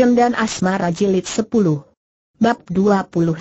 Dendam dan Asmara Jilid 10 Bab 29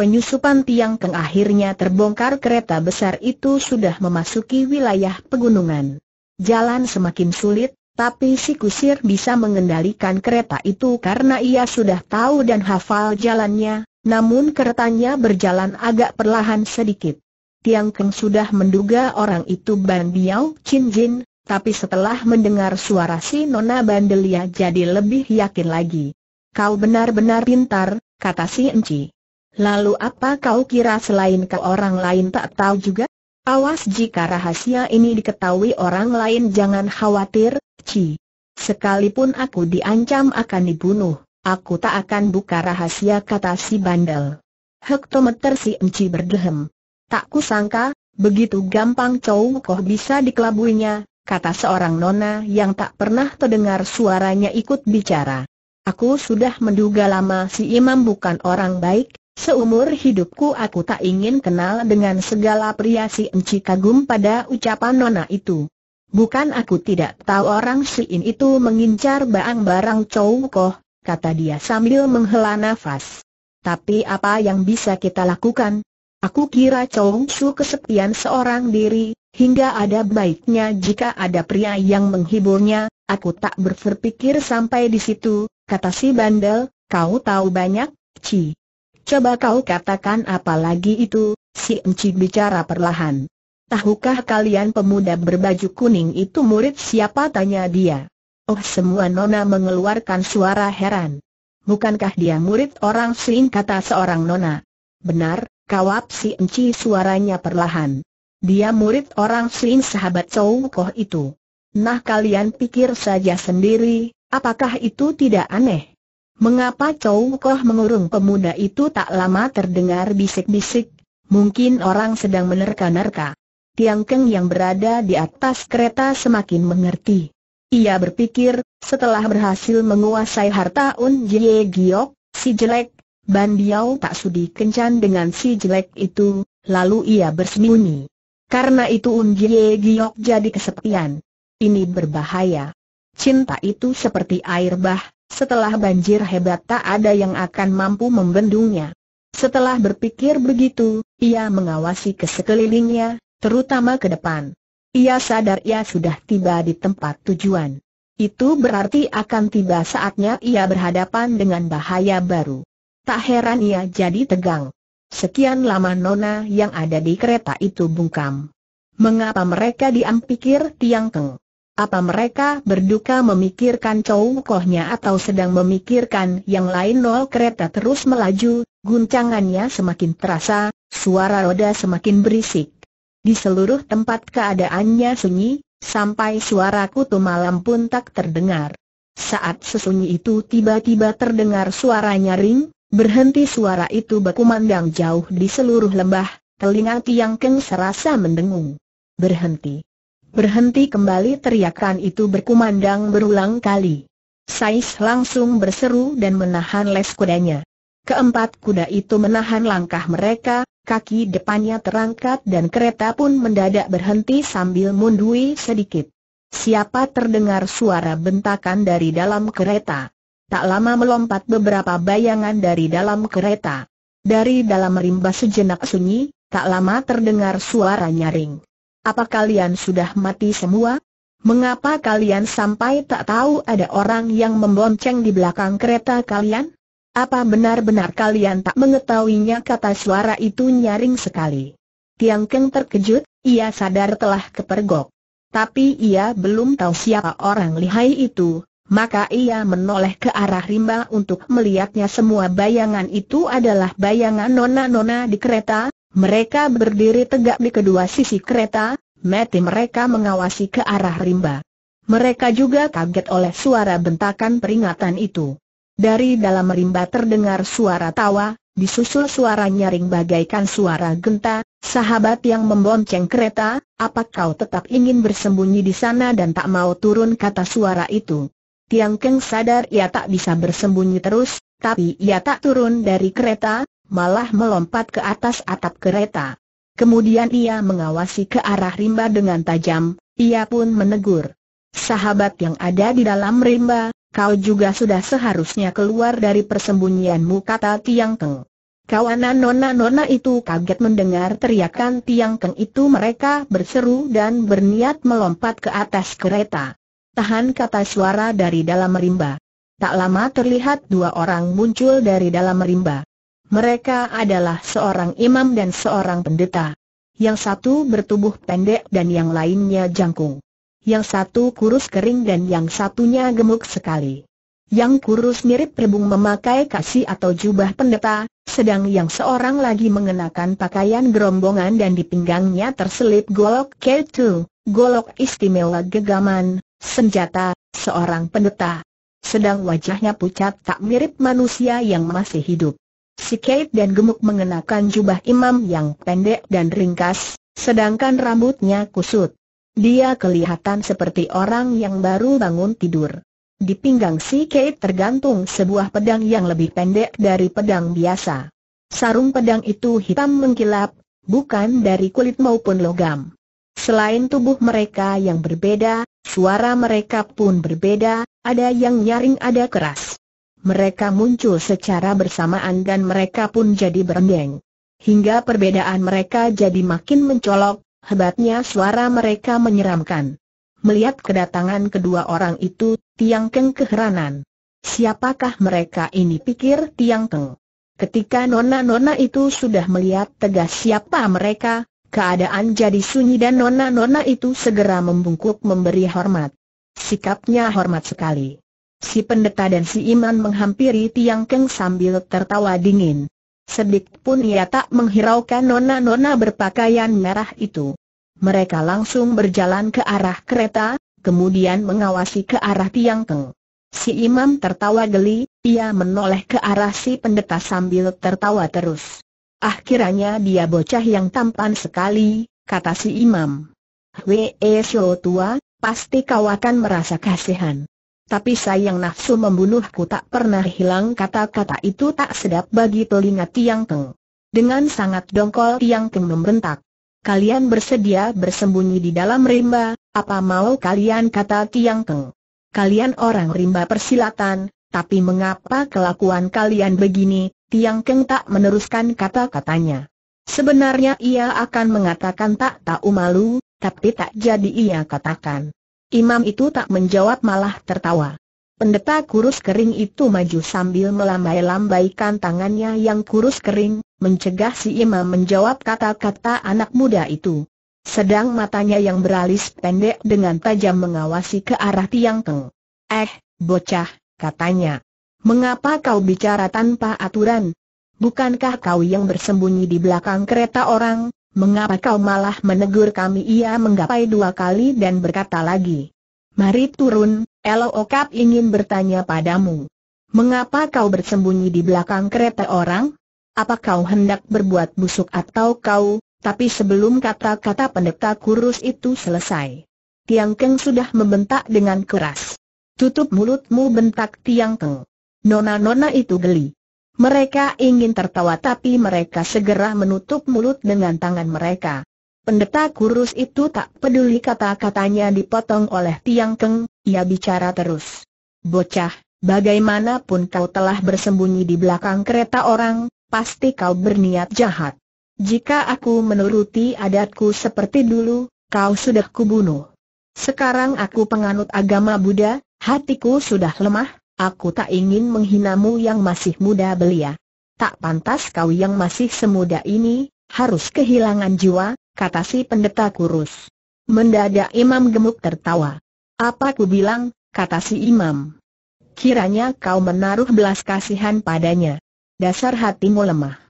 Penyusupan tiang keng akhirnya terbongkar kereta besar itu sudah memasuki wilayah pegunungan. Jalan semakin sulit, tapi si kusir bisa mengendalikan kereta itu karena ia sudah tahu dan hafal jalannya, namun keretanya berjalan agak perlahan sedikit. Tiang Keng sudah menduga orang itu Ban Biao Chin Jin, tapi setelah mendengar suara si Nona Bandelia jadi lebih yakin lagi. Kau benar-benar pintar, kata si Enci. Lalu apa kau kira selain ke orang lain tak tahu juga? Awas jika rahasia ini diketahui orang lain jangan khawatir, Ci. Sekalipun aku diancam akan dibunuh, aku tak akan buka rahasia kata si bandel. Hektometer si Enci berdehem. Tak kusangka, begitu gampang cowok Koh bisa dikelabuinya, kata seorang nona yang tak pernah terdengar suaranya ikut bicara. Aku sudah menduga lama si imam bukan orang baik, seumur hidupku aku tak ingin kenal dengan segala pria si enci kagum pada ucapan nona itu. Bukan aku tidak tahu orang Siin itu mengincar barang-barang cowok, kata dia sambil menghela nafas. Tapi apa yang bisa kita lakukan? Aku kira cowok Su kesepian seorang diri, Hingga ada baiknya jika ada pria yang menghiburnya, aku tak berpikir sampai di situ, kata si bandel, kau tahu banyak, Ci. Coba kau katakan apa lagi itu, si Enci bicara perlahan. Tahukah kalian pemuda berbaju kuning itu murid siapa tanya dia. Oh semua nona mengeluarkan suara heran. Bukankah dia murid orang Sing kata seorang nona. Benar, kawap si Enci suaranya perlahan. Dia murid orang Sin sahabat Chow Koh itu. Nah kalian pikir saja sendiri, apakah itu tidak aneh? Mengapa Chow Koh mengurung pemuda itu tak lama terdengar bisik-bisik, mungkin orang sedang menerka-nerka. Tiang Keng yang berada di atas kereta semakin mengerti. Ia berpikir, setelah berhasil menguasai harta Un Jie Giok, si jelek, Ban Diao tak sudi kencan dengan si jelek itu, lalu ia bersembunyi. Karena itu Unjie Giok jadi kesepian. Ini berbahaya. Cinta itu seperti air bah, setelah banjir hebat tak ada yang akan mampu membendungnya. Setelah berpikir begitu, ia mengawasi ke sekelilingnya, terutama ke depan. Ia sadar ia sudah tiba di tempat tujuan. Itu berarti akan tiba saatnya ia berhadapan dengan bahaya baru. Tak heran ia jadi tegang. Sekian lama nona yang ada di kereta itu bungkam. Mengapa mereka diam pikir Tiang Keng? Apa mereka berduka memikirkan Chow atau sedang memikirkan yang lain nol kereta terus melaju, guncangannya semakin terasa, suara roda semakin berisik. Di seluruh tempat keadaannya sunyi, sampai suara kutu malam pun tak terdengar. Saat sesunyi itu tiba-tiba terdengar suara nyaring, Berhenti suara itu berkumandang jauh di seluruh lembah, telinga Tiang Keng serasa mendengung. Berhenti. Berhenti kembali teriakan itu berkumandang berulang kali. Sais langsung berseru dan menahan les kudanya. Keempat kuda itu menahan langkah mereka, kaki depannya terangkat dan kereta pun mendadak berhenti sambil mundui sedikit. Siapa terdengar suara bentakan dari dalam kereta? Tak lama melompat beberapa bayangan dari dalam kereta. Dari dalam rimba sejenak sunyi, tak lama terdengar suara nyaring. Apa kalian sudah mati semua? Mengapa kalian sampai tak tahu ada orang yang membonceng di belakang kereta kalian? Apa benar-benar kalian tak mengetahuinya kata suara itu nyaring sekali. Tiang Keng terkejut, ia sadar telah kepergok. Tapi ia belum tahu siapa orang lihai itu, maka ia menoleh ke arah rimba untuk melihatnya semua bayangan itu adalah bayangan nona-nona di kereta, mereka berdiri tegak di kedua sisi kereta, mati mereka mengawasi ke arah rimba. Mereka juga kaget oleh suara bentakan peringatan itu. Dari dalam rimba terdengar suara tawa, disusul suara nyaring bagaikan suara genta, sahabat yang membonceng kereta, apa kau tetap ingin bersembunyi di sana dan tak mau turun kata suara itu. Tiang Keng sadar ia tak bisa bersembunyi terus, tapi ia tak turun dari kereta, malah melompat ke atas atap kereta. Kemudian ia mengawasi ke arah rimba dengan tajam, ia pun menegur. Sahabat yang ada di dalam rimba, kau juga sudah seharusnya keluar dari persembunyianmu kata Tiang Keng. Kawanan nona-nona itu kaget mendengar teriakan Tiang Keng itu mereka berseru dan berniat melompat ke atas kereta. Tahan kata suara dari dalam rimba. Tak lama terlihat dua orang muncul dari dalam rimba. Mereka adalah seorang imam dan seorang pendeta. Yang satu bertubuh pendek dan yang lainnya jangkung. Yang satu kurus kering dan yang satunya gemuk sekali. Yang kurus mirip rebung memakai kasih atau jubah pendeta, sedang yang seorang lagi mengenakan pakaian gerombongan dan di pinggangnya terselip golok K2, golok istimewa gegaman, senjata, seorang pendeta. Sedang wajahnya pucat tak mirip manusia yang masih hidup. Si Kate dan gemuk mengenakan jubah imam yang pendek dan ringkas, sedangkan rambutnya kusut. Dia kelihatan seperti orang yang baru bangun tidur. Di pinggang si Kate tergantung sebuah pedang yang lebih pendek dari pedang biasa. Sarung pedang itu hitam mengkilap, bukan dari kulit maupun logam. Selain tubuh mereka yang berbeda, suara mereka pun berbeda, ada yang nyaring ada keras. Mereka muncul secara bersamaan dan mereka pun jadi berendeng. Hingga perbedaan mereka jadi makin mencolok, hebatnya suara mereka menyeramkan. Melihat kedatangan kedua orang itu, Tiang Keng keheranan. Siapakah mereka ini pikir Tiang Keng? Ketika nona-nona itu sudah melihat tegas siapa mereka, Keadaan jadi sunyi dan nona-nona itu segera membungkuk memberi hormat. Sikapnya hormat sekali. Si pendeta dan si iman menghampiri Tiang Keng sambil tertawa dingin. Sedikit pun ia tak menghiraukan nona-nona berpakaian merah itu. Mereka langsung berjalan ke arah kereta, kemudian mengawasi ke arah Tiang Keng. Si imam tertawa geli, ia menoleh ke arah si pendeta sambil tertawa terus. Ah dia bocah yang tampan sekali, kata si imam. Wee, eh, so tua, pasti kau akan merasa kasihan. Tapi sayang nafsu membunuhku tak pernah hilang kata-kata itu tak sedap bagi telinga Tiang Teng. Dengan sangat dongkol Tiang Teng membentak. Kalian bersedia bersembunyi di dalam rimba, apa mau kalian kata Tiang Teng? Kalian orang rimba persilatan, tapi mengapa kelakuan kalian begini, Tiang Keng tak meneruskan kata-katanya. Sebenarnya ia akan mengatakan tak tahu malu, tapi tak jadi ia katakan. Imam itu tak menjawab malah tertawa. Pendeta kurus kering itu maju sambil melambai-lambaikan tangannya yang kurus kering, mencegah si imam menjawab kata-kata anak muda itu. Sedang matanya yang beralis pendek dengan tajam mengawasi ke arah Tiang Keng. Eh, bocah, katanya. Mengapa kau bicara tanpa aturan? Bukankah kau yang bersembunyi di belakang kereta orang? Mengapa kau malah menegur kami? Ia menggapai dua kali dan berkata lagi. Mari turun, Elokap ingin bertanya padamu. Mengapa kau bersembunyi di belakang kereta orang? Apa kau hendak berbuat busuk atau kau, tapi sebelum kata-kata pendeta kurus itu selesai. Tiang Keng sudah membentak dengan keras. Tutup mulutmu bentak Tiang Keng. Nona-nona itu geli. Mereka ingin tertawa tapi mereka segera menutup mulut dengan tangan mereka. Pendeta kurus itu tak peduli kata-katanya dipotong oleh Tiang Keng, ia bicara terus. Bocah, bagaimanapun kau telah bersembunyi di belakang kereta orang, pasti kau berniat jahat. Jika aku menuruti adatku seperti dulu, kau sudah kubunuh. Sekarang aku penganut agama Buddha, hatiku sudah lemah, Aku tak ingin menghinamu yang masih muda belia. Tak pantas kau yang masih semuda ini, harus kehilangan jiwa, kata si pendeta kurus. Mendadak imam gemuk tertawa. Apa ku bilang, kata si imam. Kiranya kau menaruh belas kasihan padanya. Dasar hatimu lemah.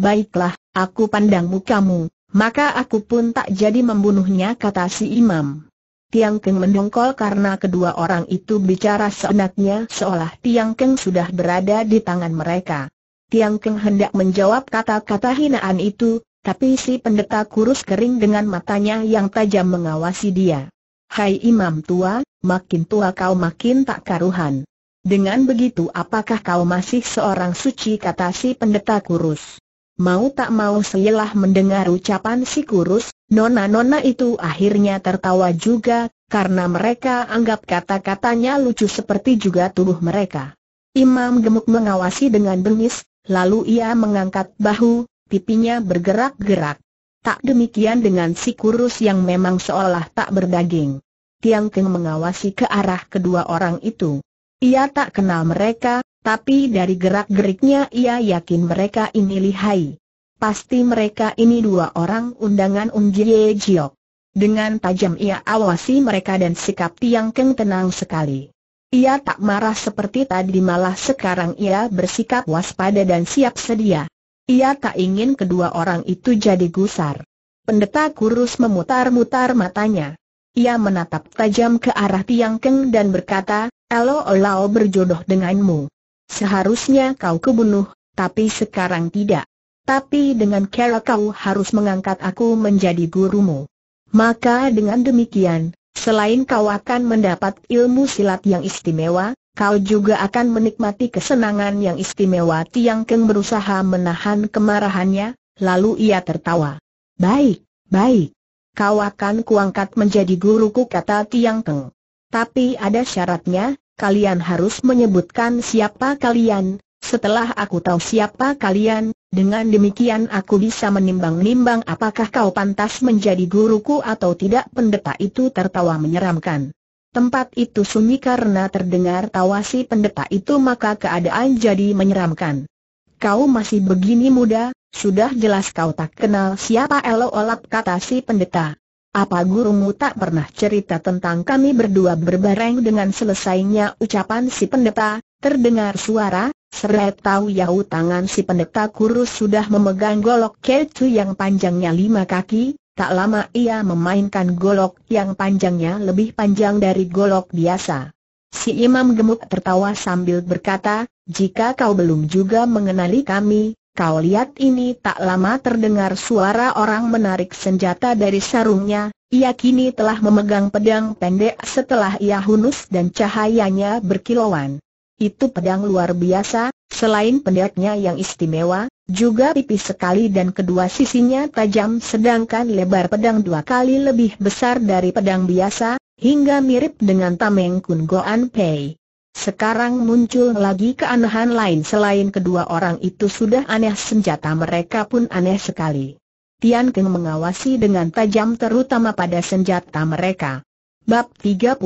Baiklah, aku pandang mukamu, maka aku pun tak jadi membunuhnya kata si imam. Tiang Keng mendongkol karena kedua orang itu bicara seenaknya seolah Tiang Keng sudah berada di tangan mereka. Tiang Keng hendak menjawab kata-kata hinaan itu, tapi si pendeta kurus kering dengan matanya yang tajam mengawasi dia. Hai imam tua, makin tua kau makin tak karuhan. Dengan begitu apakah kau masih seorang suci kata si pendeta kurus. Mau tak mau seyelah mendengar ucapan si kurus, Nona-nona itu akhirnya tertawa juga, karena mereka anggap kata-katanya lucu seperti juga tubuh mereka. Imam gemuk mengawasi dengan bengis, lalu ia mengangkat bahu, pipinya bergerak-gerak. Tak demikian dengan si kurus yang memang seolah tak berdaging. Tiang Keng mengawasi ke arah kedua orang itu. Ia tak kenal mereka, tapi dari gerak-geriknya ia yakin mereka ini lihai. Pasti mereka ini dua orang undangan Um Jie Jiok. Dengan tajam ia awasi mereka dan sikap Tiang Keng tenang sekali. Ia tak marah seperti tadi malah sekarang ia bersikap waspada dan siap sedia. Ia tak ingin kedua orang itu jadi gusar. Pendeta kurus memutar-mutar matanya. Ia menatap tajam ke arah Tiang Keng dan berkata, Elo Olao berjodoh denganmu. Seharusnya kau kebunuh, tapi sekarang tidak. Tapi dengan cara kau harus mengangkat aku menjadi gurumu. Maka dengan demikian, selain kau akan mendapat ilmu silat yang istimewa, kau juga akan menikmati kesenangan yang istimewa Tiang Keng berusaha menahan kemarahannya, lalu ia tertawa. Baik, baik. Kau akan kuangkat menjadi guruku kata Tiang Keng. Tapi ada syaratnya, kalian harus menyebutkan siapa kalian, setelah aku tahu siapa kalian, dengan demikian aku bisa menimbang-nimbang apakah kau pantas menjadi guruku atau tidak pendeta itu tertawa menyeramkan. Tempat itu sunyi karena terdengar tawa si pendeta itu maka keadaan jadi menyeramkan. Kau masih begini muda, sudah jelas kau tak kenal siapa Elo Olap kata si pendeta. Apa gurumu tak pernah cerita tentang kami berdua berbareng dengan selesainya ucapan si pendeta, terdengar suara, Seret tahu yahu tangan si pendeta kurus sudah memegang golok kecu yang panjangnya lima kaki, tak lama ia memainkan golok yang panjangnya lebih panjang dari golok biasa. Si imam gemuk tertawa sambil berkata, jika kau belum juga mengenali kami, kau lihat ini tak lama terdengar suara orang menarik senjata dari sarungnya, ia kini telah memegang pedang pendek setelah ia hunus dan cahayanya berkilauan. Itu pedang luar biasa, selain pendeknya yang istimewa, juga tipis sekali dan kedua sisinya tajam sedangkan lebar pedang dua kali lebih besar dari pedang biasa, hingga mirip dengan tameng kun goan pei. Sekarang muncul lagi keanehan lain selain kedua orang itu sudah aneh senjata mereka pun aneh sekali. Tian Keng mengawasi dengan tajam terutama pada senjata mereka. Bab 30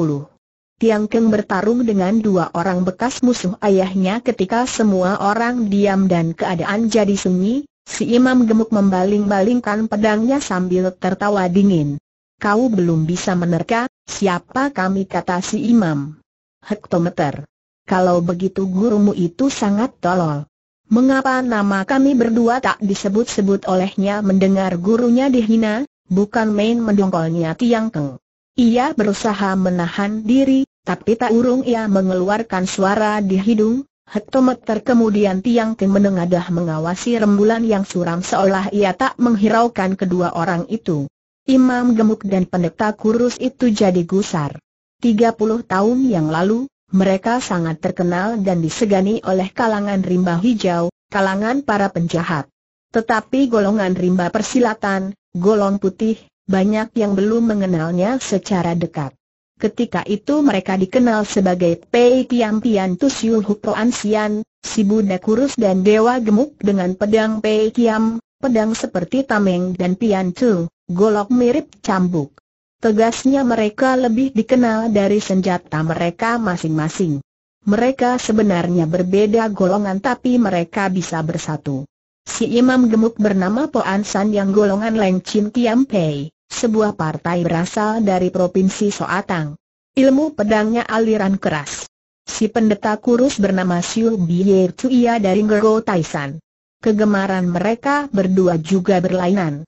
Tiang Keng bertarung dengan dua orang bekas musuh ayahnya ketika semua orang diam dan keadaan jadi sunyi, si imam gemuk membaling-balingkan pedangnya sambil tertawa dingin. Kau belum bisa menerka, siapa kami kata si imam. Hektometer. Kalau begitu gurumu itu sangat tolol. Mengapa nama kami berdua tak disebut-sebut olehnya mendengar gurunya dihina, bukan main mendongkolnya Tiang Keng. Ia berusaha menahan diri, tapi tak urung ia mengeluarkan suara di hidung, hektometer kemudian tiang Kim menengadah mengawasi rembulan yang suram seolah ia tak menghiraukan kedua orang itu. Imam gemuk dan pendeta kurus itu jadi gusar. Tiga puluh tahun yang lalu, mereka sangat terkenal dan disegani oleh kalangan rimba hijau, kalangan para penjahat. Tetapi golongan rimba persilatan, golong putih, banyak yang belum mengenalnya secara dekat. Ketika itu mereka dikenal sebagai Pei Tiam Tian Tu Siu Hupo Ansian, si Buddha kurus dan dewa gemuk dengan pedang Pei Tiam, pedang seperti tameng dan Pian Tu, golok mirip cambuk. Tegasnya mereka lebih dikenal dari senjata mereka masing-masing. Mereka sebenarnya berbeda golongan tapi mereka bisa bersatu. Si imam gemuk bernama Po An San yang golongan Leng Chin Tiam Pei sebuah partai berasal dari Provinsi Soatang. Ilmu pedangnya aliran keras. Si pendeta kurus bernama Siu Biye Cuia dari Ngero Taisan. Kegemaran mereka berdua juga berlainan.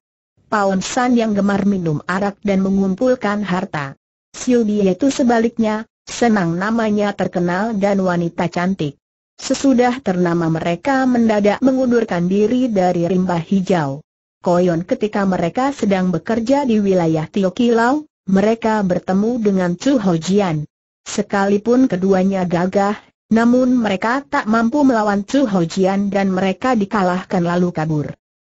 Paon San yang gemar minum arak dan mengumpulkan harta. Siu Biye itu sebaliknya, senang namanya terkenal dan wanita cantik. Sesudah ternama mereka mendadak mengundurkan diri dari rimba hijau. Koyon ketika mereka sedang bekerja di wilayah Tiokilau, mereka bertemu dengan Chu Hojian. Sekalipun keduanya gagah, namun mereka tak mampu melawan Chu Hojian dan mereka dikalahkan lalu kabur.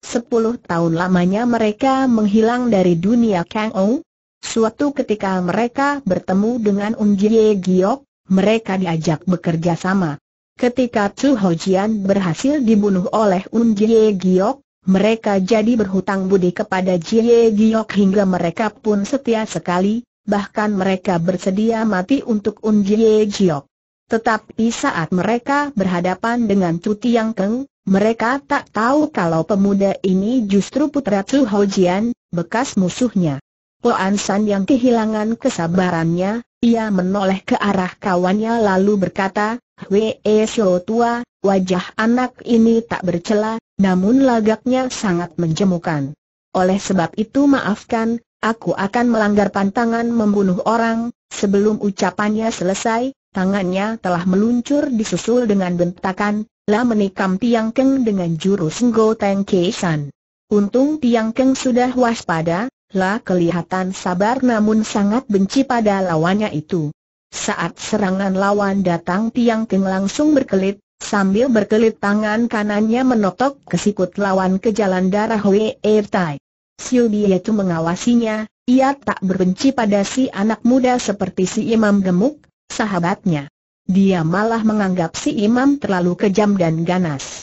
Sepuluh tahun lamanya mereka menghilang dari dunia Kang Ou. Suatu ketika mereka bertemu dengan Ung Jie Giok, mereka diajak bekerja sama. Ketika Chu Hojian berhasil dibunuh oleh Ung Jie Giok, mereka jadi berhutang budi kepada Jie Giok hingga mereka pun setia sekali, bahkan mereka bersedia mati untuk Un Jie Giok. Tetapi saat mereka berhadapan dengan Tuti Yang Keng, mereka tak tahu kalau pemuda ini justru putra Chu Ho Jian, bekas musuhnya. Po San yang kehilangan kesabarannya, ia menoleh ke arah kawannya lalu berkata, Wei Xiao Tua, wajah anak ini tak bercelah namun lagaknya sangat menjemukan. Oleh sebab itu maafkan, aku akan melanggar pantangan membunuh orang, sebelum ucapannya selesai, tangannya telah meluncur disusul dengan bentakan, lah menikam Tiang Keng dengan jurus Ngo Teng San. Untung Tiang Keng sudah waspada, lah kelihatan sabar namun sangat benci pada lawannya itu. Saat serangan lawan datang Tiang Keng langsung berkelit, Sambil berkelit tangan kanannya menotok ke sikut lawan ke jalan darah Wei Tai. Siu itu mengawasinya, ia tak berbenci pada si anak muda seperti si imam gemuk, sahabatnya. Dia malah menganggap si imam terlalu kejam dan ganas.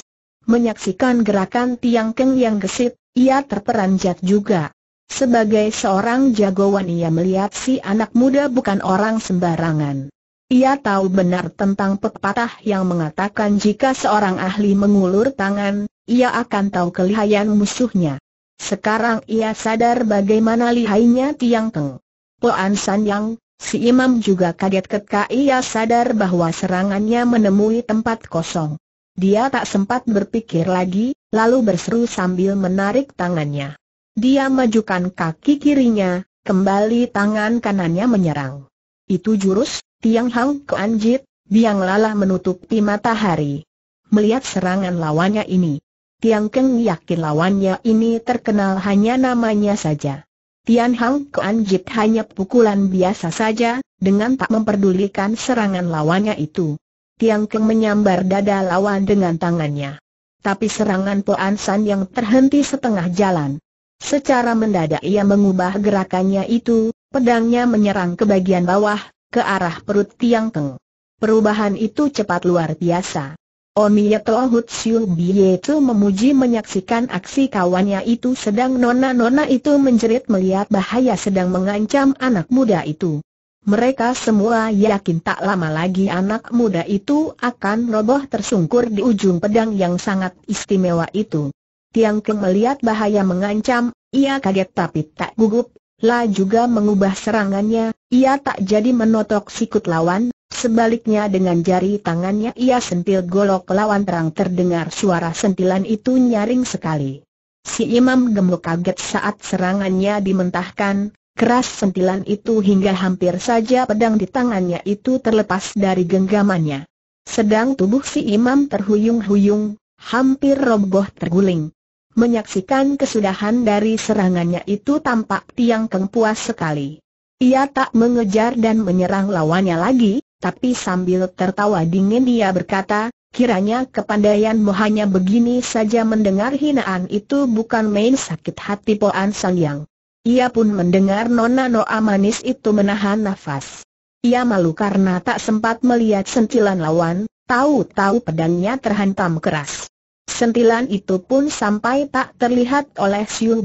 Menyaksikan gerakan Tiang Keng yang gesit, ia terperanjat juga. Sebagai seorang jagoan ia melihat si anak muda bukan orang sembarangan. Ia tahu benar tentang pepatah yang mengatakan jika seorang ahli mengulur tangan, ia akan tahu kelihayan musuhnya. Sekarang ia sadar bagaimana lihainya Tiang Teng. Poan San Yang, si imam juga kaget ketika ia sadar bahwa serangannya menemui tempat kosong. Dia tak sempat berpikir lagi, lalu berseru sambil menarik tangannya. Dia majukan kaki kirinya, kembali tangan kanannya menyerang. Itu jurus Tiang Hang Keanjit, Biang Lala menutupi matahari. Melihat serangan lawannya ini, Tiang Keng yakin lawannya ini terkenal hanya namanya saja. Tian Hang Keanjit hanya pukulan biasa saja, dengan tak memperdulikan serangan lawannya itu. Tiang Keng menyambar dada lawan dengan tangannya. Tapi serangan Poan San yang terhenti setengah jalan. Secara mendadak ia mengubah gerakannya itu, pedangnya menyerang ke bagian bawah, ke arah perut Tiang Teng. Perubahan itu cepat luar biasa. Omiya Tohut Siu Biye itu memuji menyaksikan aksi kawannya itu sedang nona-nona itu menjerit melihat bahaya sedang mengancam anak muda itu. Mereka semua yakin tak lama lagi anak muda itu akan roboh tersungkur di ujung pedang yang sangat istimewa itu. Tiang Keng melihat bahaya mengancam, ia kaget tapi tak gugup, Lah juga mengubah serangannya, ia tak jadi menotok sikut lawan, sebaliknya dengan jari tangannya ia sentil golok lawan terang terdengar suara sentilan itu nyaring sekali. Si imam gemuk kaget saat serangannya dimentahkan, keras sentilan itu hingga hampir saja pedang di tangannya itu terlepas dari genggamannya. Sedang tubuh si imam terhuyung-huyung, hampir roboh terguling. Menyaksikan kesudahan dari serangannya itu tampak Tiang Keng puas sekali. Ia tak mengejar dan menyerang lawannya lagi, tapi sambil tertawa dingin dia berkata, kiranya kepandaianmu hanya begini saja mendengar hinaan itu bukan main sakit hati Poan Sang Ia pun mendengar Nona Noa manis itu menahan nafas. Ia malu karena tak sempat melihat sentilan lawan, tahu-tahu pedangnya terhantam keras. Sentilan itu pun sampai tak terlihat oleh Siu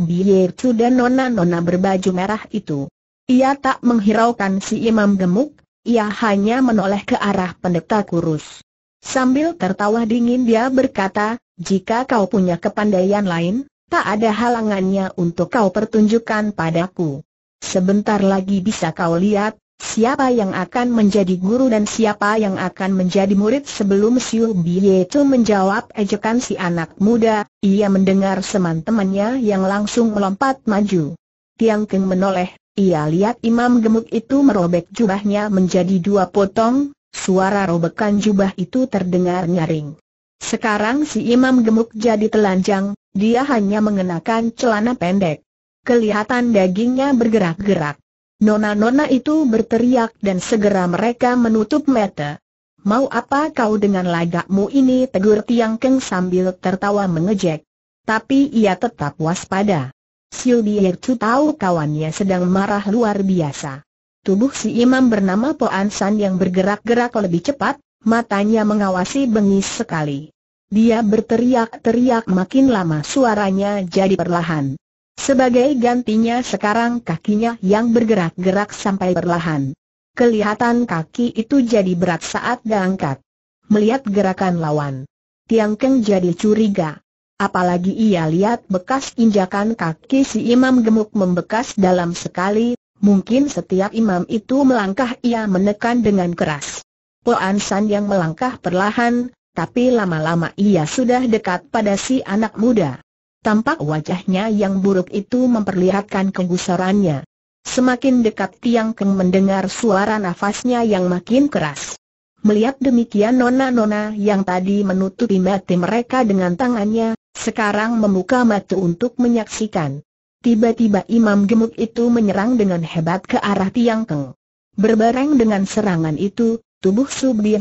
Chu dan Nona Nona berbaju merah itu. Ia tak menghiraukan si imam gemuk, ia hanya menoleh ke arah pendeta kurus. Sambil tertawa dingin dia berkata, jika kau punya kepandaian lain, tak ada halangannya untuk kau pertunjukkan padaku. Sebentar lagi bisa kau lihat, siapa yang akan menjadi guru dan siapa yang akan menjadi murid sebelum Siu Biye itu menjawab ejekan si anak muda, ia mendengar teman-temannya yang langsung melompat maju. Tiang Keng menoleh ia lihat imam gemuk itu merobek jubahnya menjadi dua potong, suara robekan jubah itu terdengar nyaring. Sekarang si imam gemuk jadi telanjang, dia hanya mengenakan celana pendek. Kelihatan dagingnya bergerak-gerak. Nona-nona itu berteriak dan segera mereka menutup mata. Mau apa kau dengan lagakmu ini tegur Tiang Keng sambil tertawa mengejek. Tapi ia tetap waspada. Siu Chu tahu kawannya sedang marah luar biasa. Tubuh si imam bernama Po San yang bergerak-gerak lebih cepat, matanya mengawasi bengis sekali. Dia berteriak-teriak makin lama suaranya jadi perlahan. Sebagai gantinya sekarang kakinya yang bergerak-gerak sampai perlahan. Kelihatan kaki itu jadi berat saat diangkat. Melihat gerakan lawan, Tiang Keng jadi curiga. Apalagi ia lihat bekas injakan kaki si imam gemuk membekas dalam sekali, mungkin setiap imam itu melangkah ia menekan dengan keras. Poan San yang melangkah perlahan, tapi lama-lama ia sudah dekat pada si anak muda. Tampak wajahnya yang buruk itu memperlihatkan kegusarannya. Semakin dekat Tiang Keng mendengar suara nafasnya yang makin keras. Melihat demikian nona-nona yang tadi menutupi mati mereka dengan tangannya, sekarang membuka mata untuk menyaksikan. Tiba-tiba imam gemuk itu menyerang dengan hebat ke arah Tiang Keng. Berbareng dengan serangan itu, tubuh Subie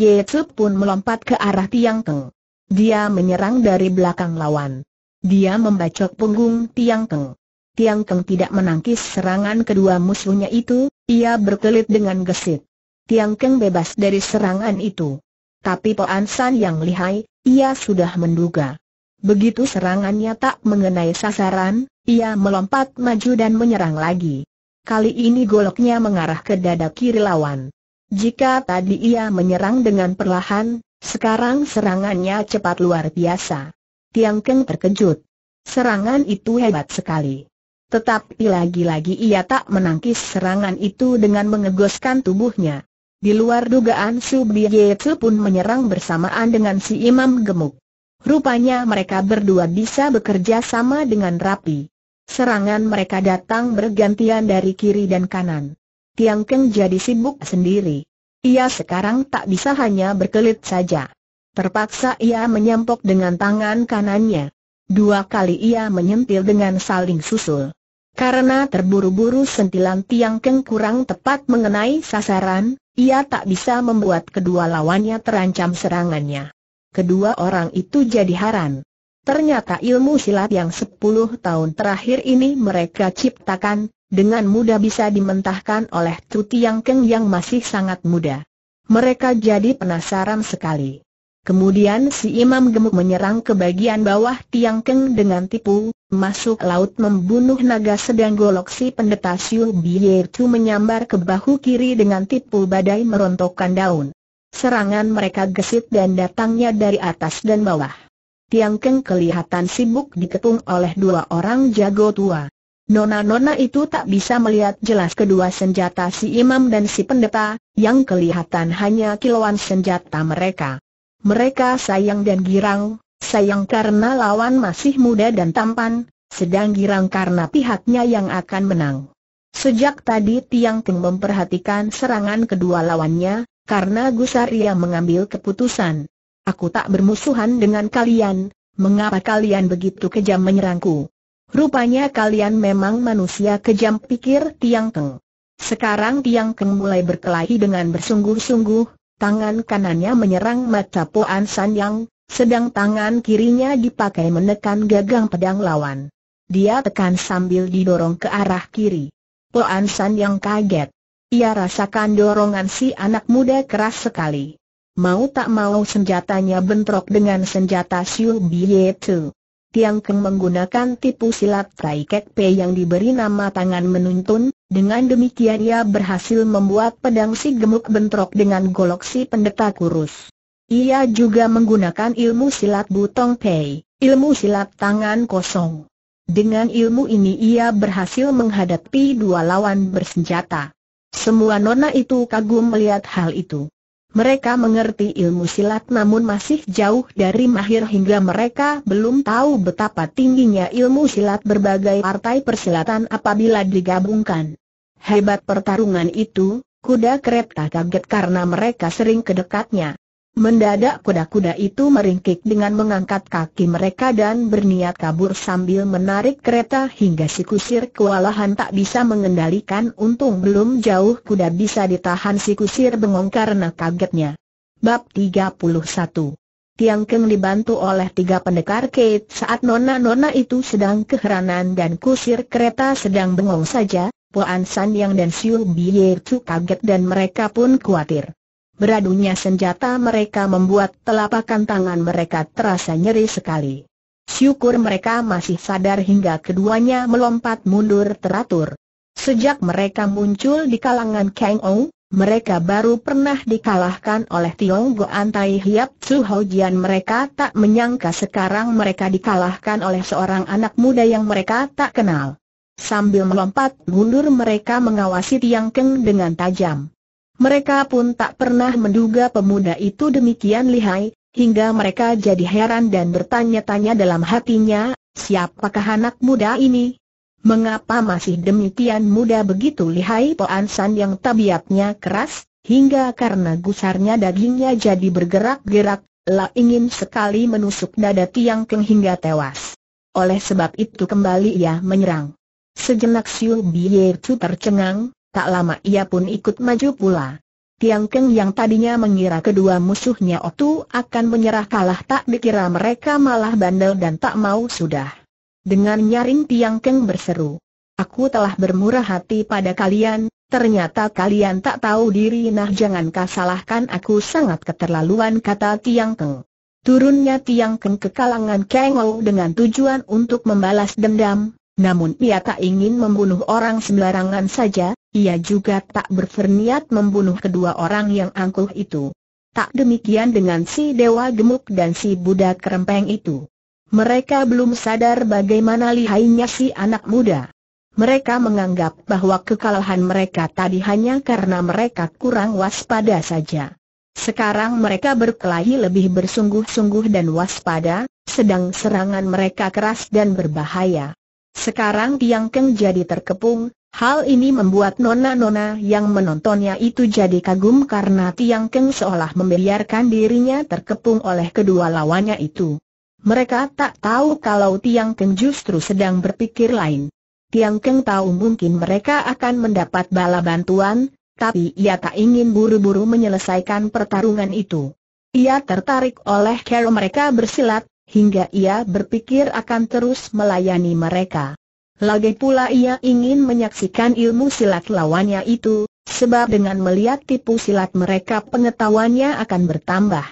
pun melompat ke arah Tiang Keng. Dia menyerang dari belakang lawan. Dia membacok punggung Tiang Keng. Tiang Keng tidak menangkis serangan kedua musuhnya itu, ia berkelit dengan gesit. Tiang Keng bebas dari serangan itu. Tapi Poan San yang lihai, ia sudah menduga. Begitu serangannya tak mengenai sasaran, ia melompat maju dan menyerang lagi. Kali ini goloknya mengarah ke dada kiri lawan. Jika tadi ia menyerang dengan perlahan, sekarang serangannya cepat luar biasa. Tiang Keng terkejut. Serangan itu hebat sekali. Tetapi lagi-lagi ia tak menangkis serangan itu dengan mengegoskan tubuhnya. Di luar dugaan Subi Bie pun menyerang bersamaan dengan si imam gemuk. Rupanya mereka berdua bisa bekerja sama dengan rapi. Serangan mereka datang bergantian dari kiri dan kanan. Tiang Keng jadi sibuk sendiri. Ia sekarang tak bisa hanya berkelit saja. Terpaksa ia menyempok dengan tangan kanannya. Dua kali ia menyentil dengan saling susul. Karena terburu-buru sentilan Tiang Keng kurang tepat mengenai sasaran, ia tak bisa membuat kedua lawannya terancam serangannya kedua orang itu jadi haran. Ternyata ilmu silat yang 10 tahun terakhir ini mereka ciptakan, dengan mudah bisa dimentahkan oleh Tuti Yang Keng yang masih sangat muda. Mereka jadi penasaran sekali. Kemudian si Imam Gemuk menyerang ke bagian bawah Tiang Keng dengan tipu, masuk laut membunuh naga sedang golok si pendeta Siu Biye Chu menyambar ke bahu kiri dengan tipu badai merontokkan daun. Serangan mereka gesit dan datangnya dari atas dan bawah. Tiang Keng kelihatan sibuk diketung oleh dua orang jago tua. Nona-nona itu tak bisa melihat jelas kedua senjata si imam dan si pendeta, yang kelihatan hanya kiloan senjata mereka. Mereka sayang dan girang, sayang karena lawan masih muda dan tampan, sedang girang karena pihaknya yang akan menang. Sejak tadi Tiang Keng memperhatikan serangan kedua lawannya, karena Gusar ia mengambil keputusan. Aku tak bermusuhan dengan kalian, mengapa kalian begitu kejam menyerangku? Rupanya kalian memang manusia kejam pikir Tiang Keng. Sekarang Tiang Keng mulai berkelahi dengan bersungguh-sungguh, tangan kanannya menyerang mata Po San Yang, sedang tangan kirinya dipakai menekan gagang pedang lawan. Dia tekan sambil didorong ke arah kiri. Po An San Yang kaget. Ia rasakan dorongan si anak muda keras sekali. Mau tak mau senjatanya bentrok dengan senjata Siu Bie Tu. Tiang Keng menggunakan tipu silat Tai Kek Pe yang diberi nama tangan menuntun, dengan demikian ia berhasil membuat pedang si gemuk bentrok dengan golok si pendeta kurus. Ia juga menggunakan ilmu silat Butong Pei, ilmu silat tangan kosong. Dengan ilmu ini ia berhasil menghadapi dua lawan bersenjata. Semua nona itu kagum melihat hal itu. Mereka mengerti ilmu silat namun masih jauh dari mahir hingga mereka belum tahu betapa tingginya ilmu silat berbagai partai persilatan apabila digabungkan. Hebat pertarungan itu, kuda kereta kaget karena mereka sering kedekatnya. Mendadak kuda-kuda itu meringkik dengan mengangkat kaki mereka dan berniat kabur sambil menarik kereta hingga si kusir kewalahan tak bisa mengendalikan untung belum jauh kuda bisa ditahan si kusir bengong karena kagetnya. Bab 31 Tiang Keng dibantu oleh tiga pendekar Kate saat nona-nona itu sedang keheranan dan kusir kereta sedang bengong saja, Poan San Yang dan Siu Bier Chu kaget dan mereka pun khawatir. Beradunya senjata mereka membuat telapakan tangan mereka terasa nyeri sekali. Syukur mereka masih sadar hingga keduanya melompat mundur teratur. Sejak mereka muncul di kalangan Kang Ou, mereka baru pernah dikalahkan oleh Tiong Goan Tai Hiap Su Ho mereka tak menyangka sekarang mereka dikalahkan oleh seorang anak muda yang mereka tak kenal. Sambil melompat mundur mereka mengawasi Tiang Keng dengan tajam. Mereka pun tak pernah menduga pemuda itu demikian lihai, hingga mereka jadi heran dan bertanya-tanya dalam hatinya, siapakah anak muda ini? Mengapa masih demikian muda begitu lihai Poan Ansan yang tabiatnya keras, hingga karena gusarnya dagingnya jadi bergerak-gerak, La ingin sekali menusuk dada Tiang Keng hingga tewas. Oleh sebab itu kembali ia menyerang. Sejenak Siu Bie Chu tercengang, tak lama ia pun ikut maju pula. Tiang Keng yang tadinya mengira kedua musuhnya Otu akan menyerah kalah tak dikira mereka malah bandel dan tak mau sudah. Dengan nyaring Tiang Keng berseru, Aku telah bermurah hati pada kalian, ternyata kalian tak tahu diri nah jangankah salahkan aku sangat keterlaluan kata Tiang Keng. Turunnya Tiang Keng ke kalangan Kengou dengan tujuan untuk membalas dendam, namun ia tak ingin membunuh orang sembarangan saja, ia juga tak berferniat membunuh kedua orang yang angkuh itu. Tak demikian dengan si dewa gemuk dan si budak kerempeng itu. Mereka belum sadar bagaimana lihainya si anak muda. Mereka menganggap bahwa kekalahan mereka tadi hanya karena mereka kurang waspada saja. Sekarang mereka berkelahi lebih bersungguh-sungguh dan waspada, sedang serangan mereka keras dan berbahaya. Sekarang Tiang Keng jadi terkepung, Hal ini membuat nona-nona yang menontonnya itu jadi kagum karena Tiang Keng seolah membiarkan dirinya terkepung oleh kedua lawannya itu. Mereka tak tahu kalau Tiang Keng justru sedang berpikir lain. Tiang Keng tahu mungkin mereka akan mendapat bala bantuan, tapi ia tak ingin buru-buru menyelesaikan pertarungan itu. Ia tertarik oleh cara mereka bersilat, hingga ia berpikir akan terus melayani mereka. Lagi pula ia ingin menyaksikan ilmu silat lawannya itu, sebab dengan melihat tipu silat mereka pengetahuannya akan bertambah.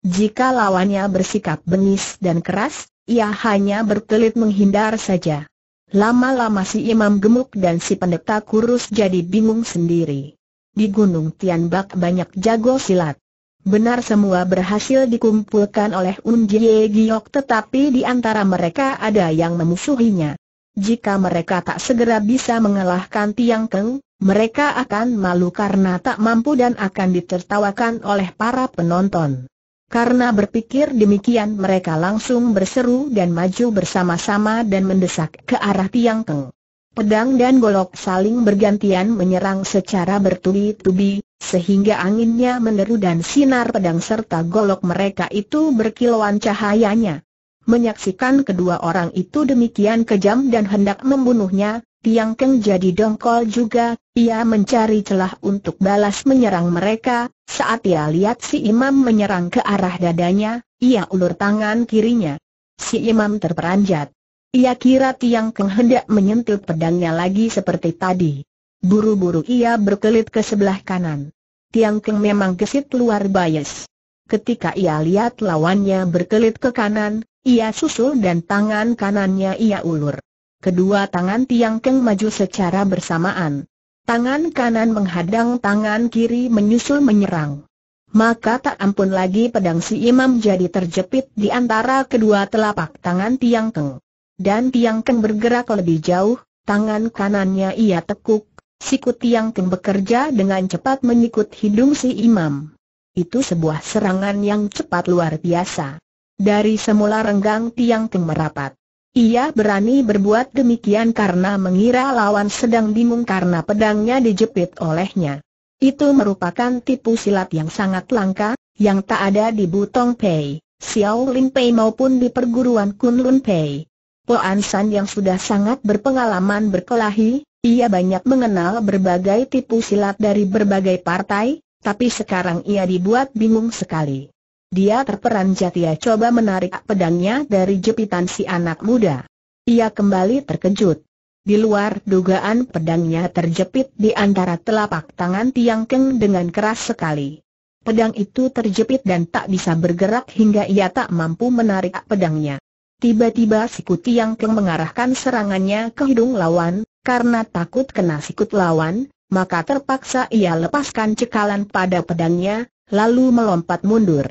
Jika lawannya bersikap bengis dan keras, ia hanya berkelit menghindar saja. Lama-lama si imam gemuk dan si pendeta kurus jadi bingung sendiri. Di Gunung Tianbak banyak jago silat. Benar semua berhasil dikumpulkan oleh Unjie Jie Giok tetapi di antara mereka ada yang memusuhinya. Jika mereka tak segera bisa mengalahkan Tiang Keng, mereka akan malu karena tak mampu dan akan ditertawakan oleh para penonton. Karena berpikir demikian mereka langsung berseru dan maju bersama-sama dan mendesak ke arah Tiang Keng. Pedang dan golok saling bergantian menyerang secara bertubi-tubi, sehingga anginnya meneru dan sinar pedang serta golok mereka itu berkilauan cahayanya. Menyaksikan kedua orang itu demikian kejam dan hendak membunuhnya, Tiang Keng jadi dongkol juga, ia mencari celah untuk balas menyerang mereka, saat ia lihat si imam menyerang ke arah dadanya, ia ulur tangan kirinya. Si imam terperanjat. Ia kira Tiang Keng hendak menyentuh pedangnya lagi seperti tadi. Buru-buru ia berkelit ke sebelah kanan. Tiang Keng memang gesit luar bias. Ketika ia lihat lawannya berkelit ke kanan, ia susul dan tangan kanannya ia ulur. Kedua tangan Tiang Keng maju secara bersamaan. Tangan kanan menghadang tangan kiri menyusul menyerang. Maka tak ampun lagi pedang si imam jadi terjepit di antara kedua telapak tangan Tiang Keng. Dan Tiang Keng bergerak lebih jauh, tangan kanannya ia tekuk, siku Tiang Keng bekerja dengan cepat menyikut hidung si imam. Itu sebuah serangan yang cepat luar biasa. Dari semula renggang Tiang Keng merapat. Ia berani berbuat demikian karena mengira lawan sedang bingung karena pedangnya dijepit olehnya. Itu merupakan tipu silat yang sangat langka, yang tak ada di Butong Pei, Xiao Lin Pei maupun di perguruan Kunlun Pei. Po San yang sudah sangat berpengalaman berkelahi, ia banyak mengenal berbagai tipu silat dari berbagai partai, tapi sekarang ia dibuat bingung sekali. Dia terperanjat ia coba menarik pedangnya dari jepitan si anak muda. Ia kembali terkejut. Di luar dugaan pedangnya terjepit di antara telapak tangan Tiang Keng dengan keras sekali. Pedang itu terjepit dan tak bisa bergerak hingga ia tak mampu menarik pedangnya. Tiba-tiba sikut Tiang Keng mengarahkan serangannya ke hidung lawan, karena takut kena sikut lawan, maka terpaksa ia lepaskan cekalan pada pedangnya, lalu melompat mundur.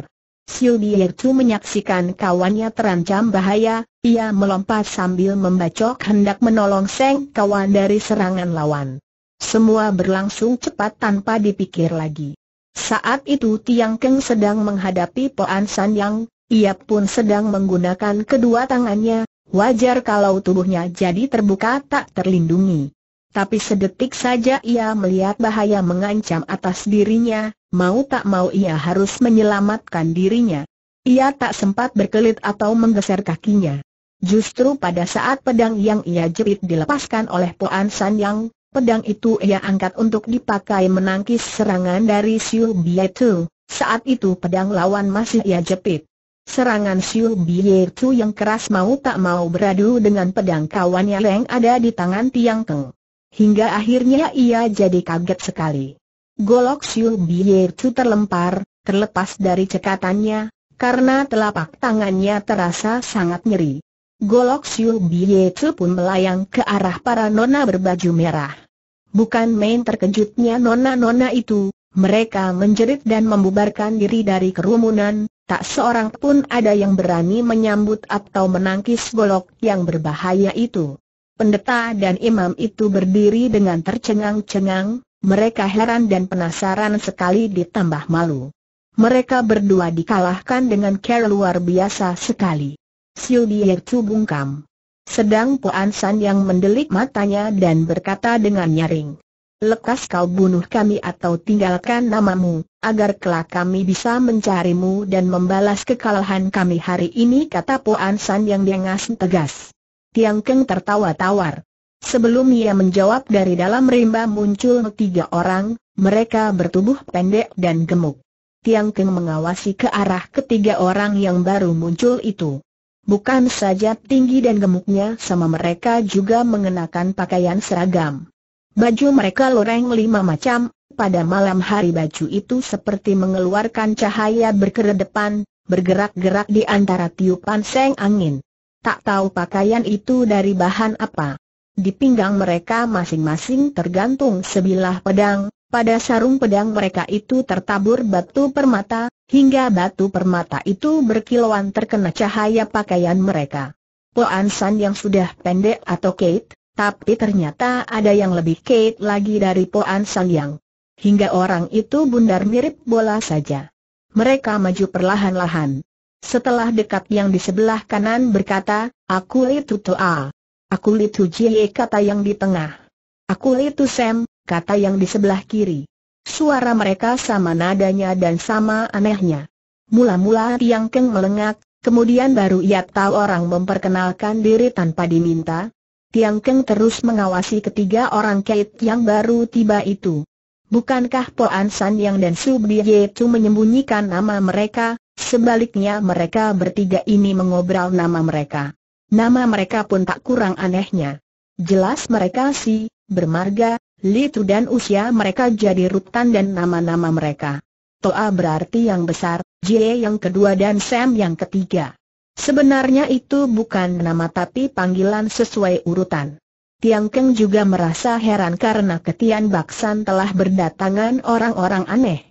Siu Biercu menyaksikan kawannya terancam bahaya, ia melompat sambil membacok hendak menolong Seng kawan dari serangan lawan. Semua berlangsung cepat tanpa dipikir lagi. Saat itu Tiang Keng sedang menghadapi Poan San Yang, ia pun sedang menggunakan kedua tangannya, wajar kalau tubuhnya jadi terbuka tak terlindungi. Tapi sedetik saja ia melihat bahaya mengancam atas dirinya, mau tak mau ia harus menyelamatkan dirinya. Ia tak sempat berkelit atau menggeser kakinya. Justru pada saat pedang yang ia jepit dilepaskan oleh Poan San Yang, pedang itu ia angkat untuk dipakai menangkis serangan dari Siu Bie Saat itu pedang lawan masih ia jepit. Serangan Siu Bie yang keras mau tak mau beradu dengan pedang kawannya yang ada di tangan Tiang Keng. Hingga akhirnya ia jadi kaget sekali. Golok Siu Bie Chu terlempar, terlepas dari cekatannya, karena telapak tangannya terasa sangat nyeri. Golok Siu Bie Chu pun melayang ke arah para nona berbaju merah. Bukan main terkejutnya nona-nona itu, mereka menjerit dan membubarkan diri dari kerumunan, tak seorang pun ada yang berani menyambut atau menangkis golok yang berbahaya itu. Pendeta dan imam itu berdiri dengan tercengang-cengang, mereka heran dan penasaran sekali ditambah malu. Mereka berdua dikalahkan dengan cara luar biasa sekali. Siu Diek bungkam. Sedang Puan San yang mendelik matanya dan berkata dengan nyaring. Lekas kau bunuh kami atau tinggalkan namamu, agar kelak kami bisa mencarimu dan membalas kekalahan kami hari ini kata Puan San yang dengas tegas. Tiang Keng tertawa tawar. Sebelum ia menjawab dari dalam rimba muncul tiga orang, mereka bertubuh pendek dan gemuk. Tiang Keng mengawasi ke arah ketiga orang yang baru muncul itu. Bukan saja tinggi dan gemuknya sama mereka juga mengenakan pakaian seragam. Baju mereka loreng lima macam, pada malam hari baju itu seperti mengeluarkan cahaya berkeredepan, bergerak-gerak di antara tiupan seng angin. Tak tahu pakaian itu dari bahan apa. Di pinggang mereka masing-masing tergantung sebilah pedang, pada sarung pedang mereka itu tertabur batu permata, hingga batu permata itu berkilauan terkena cahaya pakaian mereka. Poan San yang sudah pendek atau Kate, tapi ternyata ada yang lebih Kate lagi dari Poan San yang. Hingga orang itu bundar mirip bola saja. Mereka maju perlahan-lahan. Setelah dekat yang di sebelah kanan berkata, Aku itu Toa. Aku itu Jie kata yang di tengah. Aku itu Sam, kata yang di sebelah kiri. Suara mereka sama nadanya dan sama anehnya. Mula-mula Tiang Keng melengak, kemudian baru ia tahu orang memperkenalkan diri tanpa diminta. Tiang Keng terus mengawasi ketiga orang kait yang baru tiba itu. Bukankah Po An San Yang dan Su Bi Ye Chu menyembunyikan nama mereka, Sebaliknya mereka bertiga ini mengobrol nama mereka. Nama mereka pun tak kurang anehnya. Jelas mereka si, bermarga, litu dan usia mereka jadi rutan dan nama-nama mereka. Toa berarti yang besar, Jie yang kedua dan Sam yang ketiga. Sebenarnya itu bukan nama tapi panggilan sesuai urutan. Tiang Keng juga merasa heran karena Ketian Baksan telah berdatangan orang-orang aneh.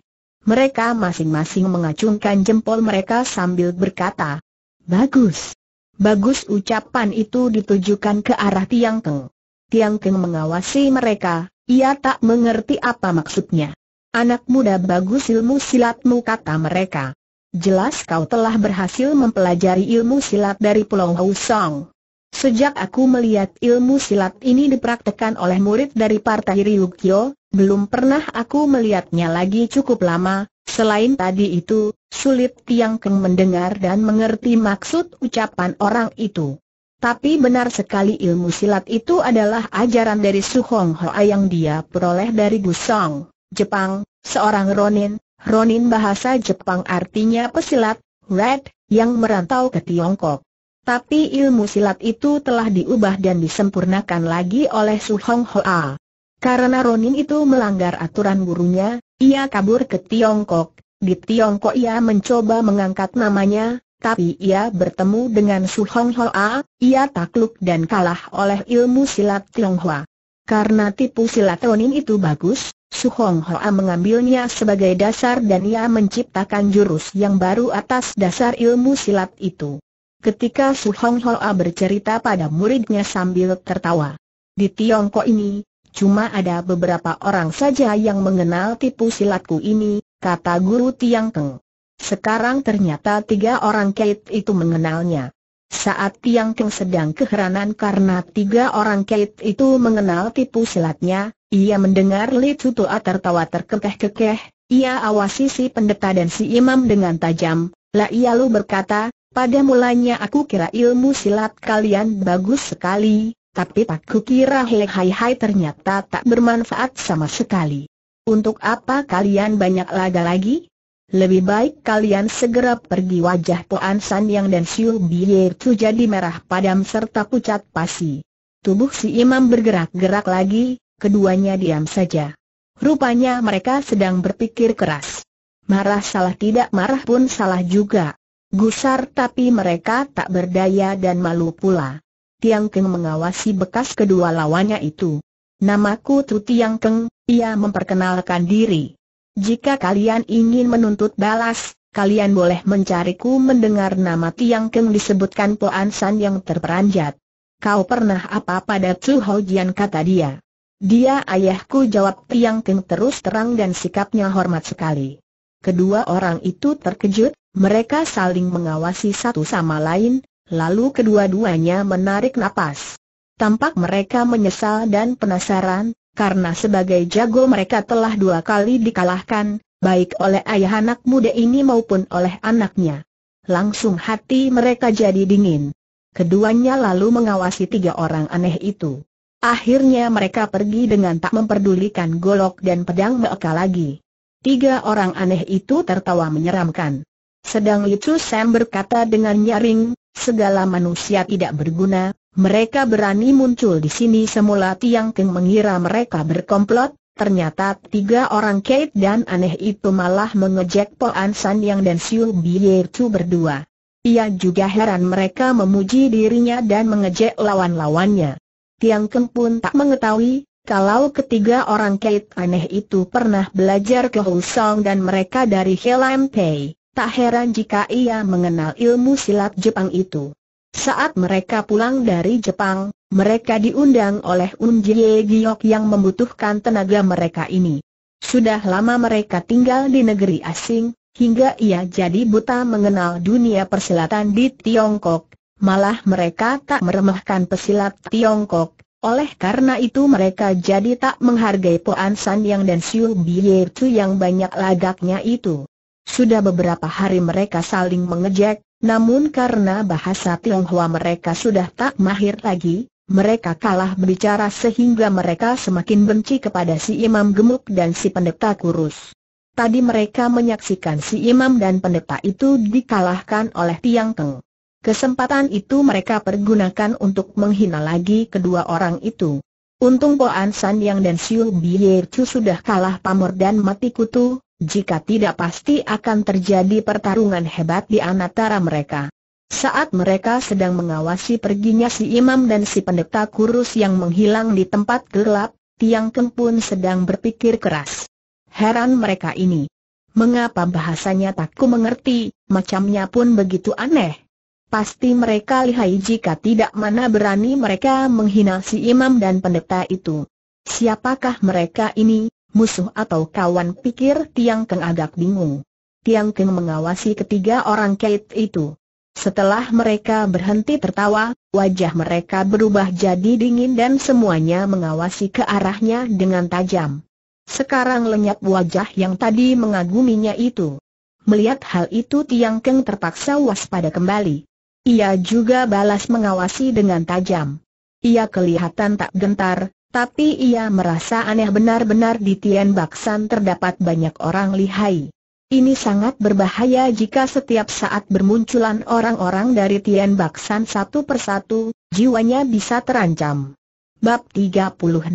Mereka masing-masing mengacungkan jempol mereka sambil berkata, Bagus. Bagus ucapan itu ditujukan ke arah Tiang Keng. Tiang Keng mengawasi mereka, ia tak mengerti apa maksudnya. Anak muda bagus ilmu silatmu kata mereka. Jelas kau telah berhasil mempelajari ilmu silat dari Pulau Hausong. Sejak aku melihat ilmu silat ini dipraktekan oleh murid dari Partai Ryukyo, belum pernah aku melihatnya lagi cukup lama, selain tadi itu, sulit Tiang Keng mendengar dan mengerti maksud ucapan orang itu. Tapi benar sekali ilmu silat itu adalah ajaran dari Su Hong Hoa yang dia peroleh dari Gusong, Jepang, seorang Ronin, Ronin bahasa Jepang artinya pesilat, Red, yang merantau ke Tiongkok. Tapi ilmu silat itu telah diubah dan disempurnakan lagi oleh Su Hong Hoa. Karena Ronin itu melanggar aturan gurunya, ia kabur ke Tiongkok. Di Tiongkok ia mencoba mengangkat namanya, tapi ia bertemu dengan Su Hong Hoa, ia takluk dan kalah oleh ilmu silat Tionghoa. Karena tipu silat Ronin itu bagus, Su Hong Hoa mengambilnya sebagai dasar dan ia menciptakan jurus yang baru atas dasar ilmu silat itu ketika Su Hong Hoa bercerita pada muridnya sambil tertawa. Di Tiongkok ini, cuma ada beberapa orang saja yang mengenal tipu silatku ini, kata guru Tiang Keng. Sekarang ternyata tiga orang Kate itu mengenalnya. Saat Tiang Keng sedang keheranan karena tiga orang Kate itu mengenal tipu silatnya, ia mendengar Li Tutua tertawa terkekeh-kekeh, ia awasi si pendeta dan si imam dengan tajam, lah ia berkata, pada mulanya aku kira ilmu silat kalian bagus sekali, tapi tak kukira hei hai hai ternyata tak bermanfaat sama sekali. Untuk apa kalian banyak laga lagi? Lebih baik kalian segera pergi wajah Poan San Yang dan Siu Bier Tu jadi merah padam serta pucat pasi. Tubuh si imam bergerak-gerak lagi, keduanya diam saja. Rupanya mereka sedang berpikir keras. Marah salah tidak marah pun salah juga. Gusar tapi mereka tak berdaya dan malu pula. Tiang Keng mengawasi bekas kedua lawannya itu. Namaku Tu Tiang Keng, ia memperkenalkan diri. Jika kalian ingin menuntut balas, kalian boleh mencariku mendengar nama Tiang Keng disebutkan Poan San yang terperanjat. Kau pernah apa pada Chu Hou Jian kata dia. Dia ayahku jawab Tiang Keng terus terang dan sikapnya hormat sekali. Kedua orang itu terkejut, mereka saling mengawasi satu sama lain, lalu kedua-duanya menarik napas. Tampak mereka menyesal dan penasaran, karena sebagai jago mereka telah dua kali dikalahkan, baik oleh ayah anak muda ini maupun oleh anaknya. Langsung hati mereka jadi dingin. Keduanya lalu mengawasi tiga orang aneh itu. Akhirnya mereka pergi dengan tak memperdulikan golok dan pedang mereka lagi. Tiga orang aneh itu tertawa menyeramkan. Sedang itu Sam berkata dengan nyaring, segala manusia tidak berguna, mereka berani muncul di sini semula Tiang Keng mengira mereka berkomplot, Ternyata tiga orang Kate dan aneh itu malah mengejek Po An San Yang dan Siu Bier Chu berdua. Ia juga heran mereka memuji dirinya dan mengejek lawan-lawannya. Tiang Keng pun tak mengetahui, kalau ketiga orang Kate aneh itu pernah belajar ke Husong dan mereka dari Helam Pei. Tak heran jika ia mengenal ilmu silat Jepang itu. Saat mereka pulang dari Jepang, mereka diundang oleh Unjie Giok yang membutuhkan tenaga mereka ini. Sudah lama mereka tinggal di negeri asing, hingga ia jadi buta mengenal dunia persilatan di Tiongkok, malah mereka tak meremehkan pesilat Tiongkok, oleh karena itu mereka jadi tak menghargai Poan San Yang dan Siu Bie Chu yang banyak lagaknya itu. Sudah beberapa hari mereka saling mengejek, namun karena bahasa Tionghoa mereka sudah tak mahir lagi, mereka kalah berbicara sehingga mereka semakin benci kepada si imam gemuk dan si pendeta kurus. Tadi mereka menyaksikan si imam dan pendeta itu dikalahkan oleh Tiang Teng. Kesempatan itu mereka pergunakan untuk menghina lagi kedua orang itu. Untung Poan San Yang dan Siu Biye Chu sudah kalah pamor dan mati kutu, jika tidak pasti akan terjadi pertarungan hebat di antara mereka. Saat mereka sedang mengawasi perginya si imam dan si pendeta kurus yang menghilang di tempat gelap, Tiang Keng pun sedang berpikir keras. Heran mereka ini. Mengapa bahasanya tak ku mengerti, macamnya pun begitu aneh. Pasti mereka lihai jika tidak mana berani mereka menghina si imam dan pendeta itu. Siapakah mereka ini, musuh atau kawan pikir Tiang Keng agak bingung. Tiang Keng mengawasi ketiga orang kait itu. Setelah mereka berhenti tertawa, wajah mereka berubah jadi dingin dan semuanya mengawasi ke arahnya dengan tajam. Sekarang lenyap wajah yang tadi mengaguminya itu. Melihat hal itu Tiang Keng terpaksa waspada kembali. Ia juga balas mengawasi dengan tajam. Ia kelihatan tak gentar, tapi ia merasa aneh benar-benar di Tian Baksan terdapat banyak orang lihai. Ini sangat berbahaya jika setiap saat bermunculan orang-orang dari Tian Baksan satu persatu, jiwanya bisa terancam. Bab 32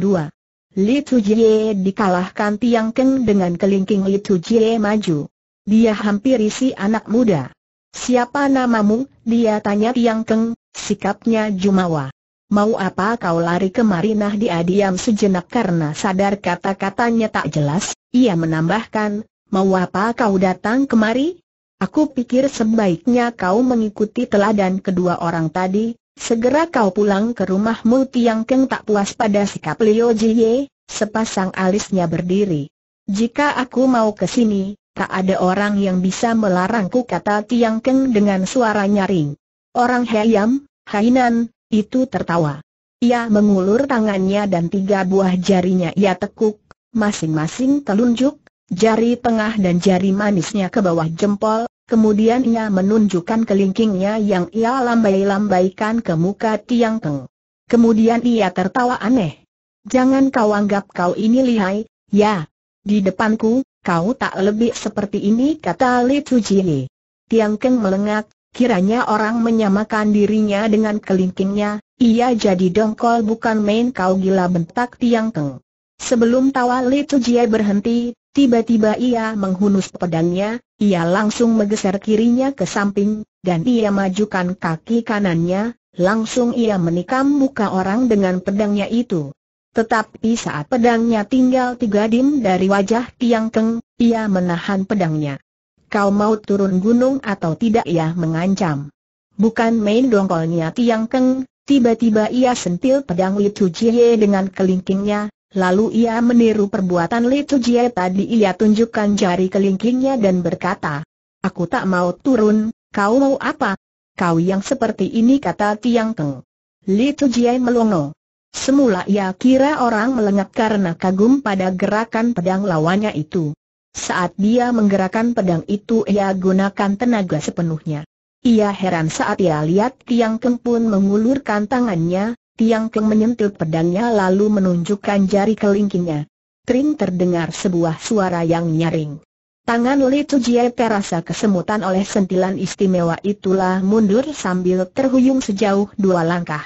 Li Tujie dikalahkan Tiang Keng dengan kelingking Li Tujie maju. Dia hampir isi anak muda. Siapa namamu? Dia tanya Tiang Keng, sikapnya Jumawa. Mau apa kau lari kemari nah dia diam sejenak karena sadar kata-katanya tak jelas, ia menambahkan, mau apa kau datang kemari? Aku pikir sebaiknya kau mengikuti teladan kedua orang tadi, segera kau pulang ke rumahmu Tiang Keng tak puas pada sikap Leo Jie, sepasang alisnya berdiri. Jika aku mau ke sini, tak ada orang yang bisa melarangku kata Tiang Keng dengan suara nyaring. Orang Heiam, Hainan, itu tertawa. Ia mengulur tangannya dan tiga buah jarinya ia tekuk, masing-masing telunjuk, jari tengah dan jari manisnya ke bawah jempol, kemudian ia menunjukkan kelingkingnya yang ia lambai-lambaikan ke muka Tiang Teng. Kemudian ia tertawa aneh. Jangan kau anggap kau ini lihai, ya. Di depanku, kau tak lebih seperti ini kata Li Tujie. Tiang Keng melengak, Kiranya orang menyamakan dirinya dengan kelingkingnya, ia jadi dongkol bukan main kau gila bentak Tiang Keng. Sebelum tawa Li Tujie berhenti, tiba-tiba ia menghunus pedangnya, ia langsung menggeser kirinya ke samping, dan ia majukan kaki kanannya, langsung ia menikam muka orang dengan pedangnya itu. Tetapi saat pedangnya tinggal tiga dim dari wajah Tiang Keng, ia menahan pedangnya kau mau turun gunung atau tidak ia mengancam. Bukan main dongkolnya Tiang Keng, tiba-tiba ia sentil pedang Li Jie dengan kelingkingnya, lalu ia meniru perbuatan Li Jie tadi ia tunjukkan jari kelingkingnya dan berkata, Aku tak mau turun, kau mau apa? Kau yang seperti ini kata Tiang Keng. Li Jie melongo. Semula ia kira orang melengak karena kagum pada gerakan pedang lawannya itu. Saat dia menggerakkan pedang itu ia gunakan tenaga sepenuhnya. Ia heran saat ia lihat Tiang Keng pun mengulurkan tangannya, Tiang Keng menyentil pedangnya lalu menunjukkan jari kelingkingnya. Tring terdengar sebuah suara yang nyaring. Tangan Li Tujie terasa kesemutan oleh sentilan istimewa itulah mundur sambil terhuyung sejauh dua langkah.